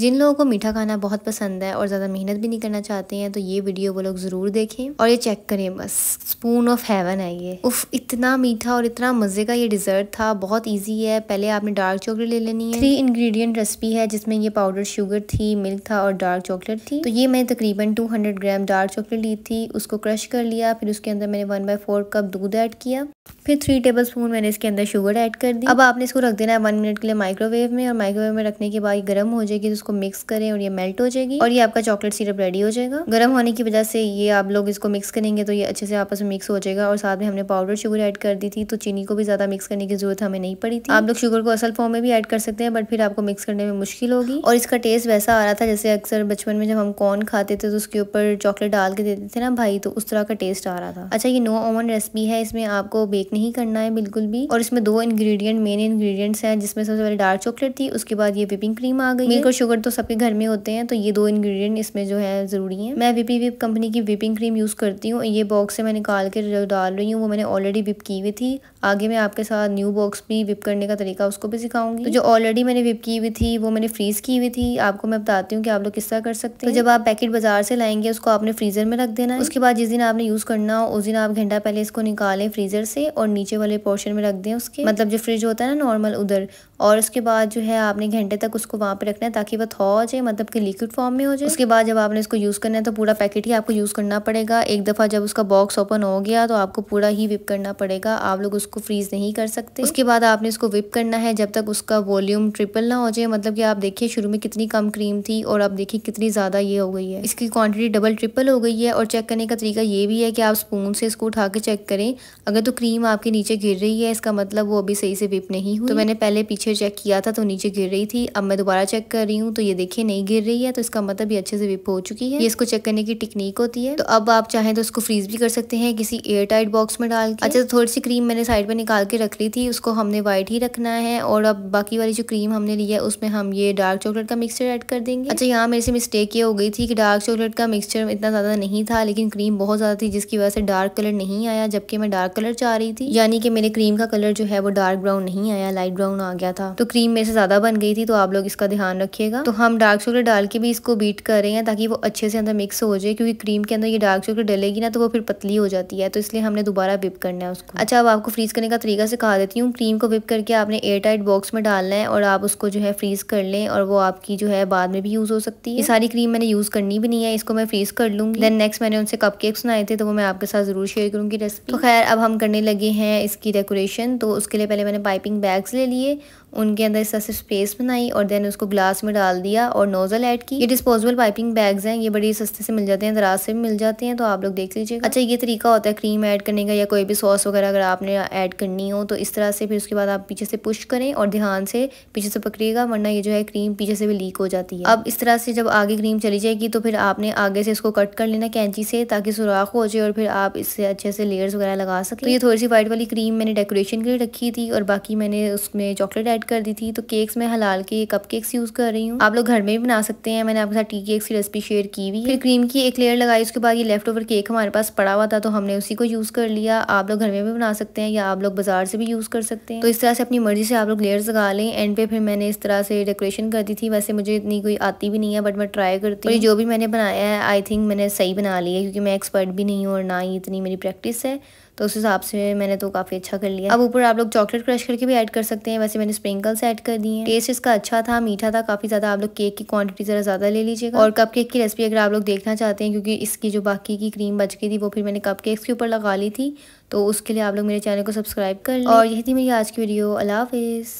जिन लोगों को मीठा खाना बहुत पसंद है और ज़्यादा मेहनत भी नहीं करना चाहते हैं तो ये वीडियो वो लोग ज़रूर देखें और ये चेक करें बस स्पून ऑफ हेवन है ये उफ इतना मीठा और इतना मज़े का ये डिज़र्ट था बहुत ईजी है पहले आपने डार्क चॉकलेट ले लेनी है थ्री इंग्रेडिएंट रेसिपी है जिसमें ये पाउडर शुगर थी मिल्क था और डार्क चॉकलेट थी तो ये मैंने तकरीबन टू ग्राम डार्क चॉकलेट ली थी उसको क्रश कर लिया फिर उसके अंदर मैंने वन बाई फोर कप दूध ऐड किया फिर थ्री टेबल स्पून मैंने इसके अंदर शुगर ऐड कर दी अब आपने इसको रख देना है वन मिनट के लिए माइक्रोवेव में और माइक्रोवेव में रखने के बाद गर्म हो जाएगी तो उसको मिक्स करें और ये मेल्ट हो जाएगी और ये आपका चॉकलेट सिरप रेडी हो जाएगा गर्म होने की वजह से ये आप लोग इसको मिक्स करेंगे तो ये अच्छे से आपस में मिक्स हो जाएगा और साथ में हमने पाउडर शुगर ऐड कर दी थी तो चीनी को भी ज्यादा मिक्स करने की जरूरत हमें नहीं पड़ी थी आप लोग शुगर को असल फॉर्म में भी एड कर सकते हैं बट फिर आपको मिक्स करने में मुश्किल होगी और इसका टेस्ट वैसा आ रहा था जैसे अक्सर बचपन में जब हम कॉर्न खाते थे तो उसके ऊपर चॉकलेट डाल के देते थे ना भाई तो उस तरह का टेस्ट आ रहा था अच्छा ये नो ओवन रेसिपी है इसमें आपको बेक नहीं करना है बिल्कुल भी और इसमें दो इंग्रेडिएंट मेन इंग्रेडिएंट्स हैं जिसमें सबसे पहले डार्क चॉकलेट थी उसके बाद ये विपिंग क्रीम आ गई मिल्क और शुगर तो सबके घर में होते हैं तो ये दो इंग्रेडिएंट इसमें जो है जरूरी है मैं विपी विप कंपनी की विपिंग क्रीम यूज करती हूँ ये बॉक्स से मैं निकाल के जो डाल रही हूँ वो मैंने ऑलरेडी विप की हुई थी आगे मैं आपके साथ न्यू बॉक्स भी विप करने का तरीका उसको भी सिखाऊंगी तो जो ऑलरेडी मैंने विप की हुई थी वो मैंने फ्रीज की हुई थी आपको मैं बताती हूँ कि आप लोग किस तरह कर सकते हैं तो जब आप पैकेट बाजार से लाएंगे उसको आपने फ्रीजर में रख देना है उसके बाद जिस दिन आपने यूज करना हो उस दिन आप घंटा पहले इसको निकालें फ्रीजर से से और नीचे वाले पोर्शन में रख दें उसके मतलब जो फ्रिज होता है ना नॉर्मल उधर और उसके बाद जो है आपने घंटे तक उसको वहाँ पे रखना है ताकि वह थॉ हो जाए मतलब कि लिक्विड फॉर्म में हो जाए उसके बाद जब आपने इसको यूज़ करना है तो पूरा पैकेट ही आपको यूज़ करना पड़ेगा एक दफ़ा जब उसका बॉक्स ओपन हो गया तो आपको पूरा ही विप करना पड़ेगा आप लोग उसको फ्रीज़ नहीं कर सकते उसके बाद आपने इसको विप करना है जब तक उसका वॉल्यूम ट्रिपल ना हो जाए मतलब कि आप देखिए शुरू में कितनी कम क्रीम थी और आप देखिए कितनी ज़्यादा ये हो गई है इसकी क्वान्टिटी डबल ट्रिपल हो गई है और चेक करने का तरीका ये भी है कि आप स्पून से इसको उठा के चेक करें अगर तो क्रीम क्रीम आपके नीचे गिर रही है इसका मतलब वो अभी सही से विप नहीं हुई तो मैंने पहले पीछे चेक किया था तो नीचे गिर रही थी अब मैं दोबारा चेक कर रही हूँ तो ये देखिए नहीं गिर रही है तो इसका मतलब ये अच्छे से विप हो चुकी है ये इसको चेक करने की टेक्निक होती है तो अब आप चाहें तो इसको फ्रीज भी कर सकते हैं किसी एयर टाइट बॉक्स में डाल के अच्छा तो थोड़ी सी क्रीम मैंने साइड पर निकाल के रख ली थी उसको हमने व्हाइट ही रखना है और अब बाकी वाली जो क्रीम हमने ली है उसमें हम ये डार्क चॉकलेट का मिक्सचर एड कर देंगे अच्छा यहाँ मेरे से मिस्टेक ये हो गई थी कि डार्क चॉकलेट का मिक्सचर इतना ज़्यादा नहीं था लेकिन क्रीम बहुत ज़्यादा थी जिसकी वजह से डार्क कलर नहीं आया जबकि मैं डार्क कलर चाह रही थी यानी कि मेरे क्रीम का कलर जो है वो डार्क ब्राउन नहीं आया लाइट ब्राउन आ गया था तो क्रीम मेरे से ज्यादा बन गई थी तो आप लोग इसका ध्यान रखिएगा तो हम डार्क चॉकलेट डाल के भी इसको बीट कर रहे हैं ताकि वो अच्छे से अंदर मिक्स हो जाए क्योंकि क्रीम के अंदर ये डार्क चॉकलेट डलेगी ना तो वो फिर पतली हो जाती है तो इसलिए हमने दोबारा विप करना है उसको अच्छा अब आपको फ्रीज करने का तरीका सिखा देती हूँ क्रीम को विप करके आपने एयर टाइट बॉक्स में डालना है और आप उसको जो है फ्रीज कर लें और वो आपकी जो है बाद में भी यूज हो सकती है ये सारी क्रीम मैंने यूज करनी भी नहीं है इसको मैं फ्रीज कर लूंगी देन नेक्स्ट मैंने उनसे कप केक्स बनाए थे तो वो मैं आपके साथ जरूर शेयर करूंगी रेसिपी तो खैर अब हम करने लगे हैं इसकी डेकोरेशन तो उसके लिए पहले मैंने पाइपिंग बैग्स ले लिए उनके अंदर इस तरह से स्पेस बनाई और देन उसको ग्लास में डाल दिया और नोजल ऐड की ये डिस्पोजेबल पाइपिंग बैग्स हैं ये बड़ी सस्ते से मिल जाते हैं दराज से भी मिल जाते हैं तो आप लोग देख लीजिएगा अच्छा ये तरीका होता है क्रीम ऐड करने का या कोई भी सॉस वगैरह अगर आपने ऐड करनी हो तो इस तरह से फिर उसके बाद आप पीछे से पुश करें और ध्यान से पीछे से पकड़िएगा वरना ये जो है क्रीम पीछे से भी लीक हो जाती है अब इस तरह से जब आगे क्रीम चली जाएगी तो फिर आपने आगे से इसको कट कर लेना कैंची से ताकि सुराख हो जाए और फिर आप इससे अच्छे से लेयर्स वगैरह लगा सकें तो ये थोड़ी सी वाइट वाली क्रीम मैंने डेकोरेशन के लिए रखी थी और बाकी मैंने उसमें चॉकलेट ऐड कर दी थी तो केक्स मैं हलाल के कप केक्स यूज़ कर रही हूँ आप लोग घर में भी बना सकते हैं मैंने आपके साथ टी केक्स की रेसिपी शेयर की हुई फिर क्रीम की एक लेयर लगाई उसके बाद ये लेफ्ट ओवर केक हमारे पास पड़ा हुआ था तो हमने उसी को यूज़ कर लिया आप लोग घर में भी बना सकते हैं या आप लोग बाजार से भी यूज़ कर सकते हैं तो इस तरह से अपनी मर्जी से आप लोग लेयर्स लगा लें एंड पे फिर मैंने इस तरह से डेकोरेशन कर दी थी वैसे मुझे इतनी कोई आती भी नहीं है बट मैं ट्राई करती हूँ जो भी मैंने बनाया है आई थिंक मैंने सही बना लिया क्योंकि मैं एक्सपर्ट भी नहीं हूँ और ना ही इतनी मेरी प्रैक्टिस है तो उस हिसाब से मैंने तो काफ़ी अच्छा कर लिया अब ऊपर आप लोग चॉकलेट क्रश करके भी ऐड कर सकते हैं वैसे मैंने स्प्रिंकल्स ऐड कर दिए टेस्ट इसका अच्छा था मीठा था काफ़ी ज़्यादा आप लोग केक की क्वांटिटी ज़रा ज़्यादा ले लीजिएगा और कप केक की रेसिपी अगर आप लोग देखना चाहते हैं क्योंकि इसकी जो बाकी की क्रीम बच गई थी वो फिर मैंने कप के ऊपर लगा ली थी तो उसके लिए आप लोग मेरे चैनल को सब्सक्राइब कर लें और यही थी मेरी आज की वीडियो अला हाफिज़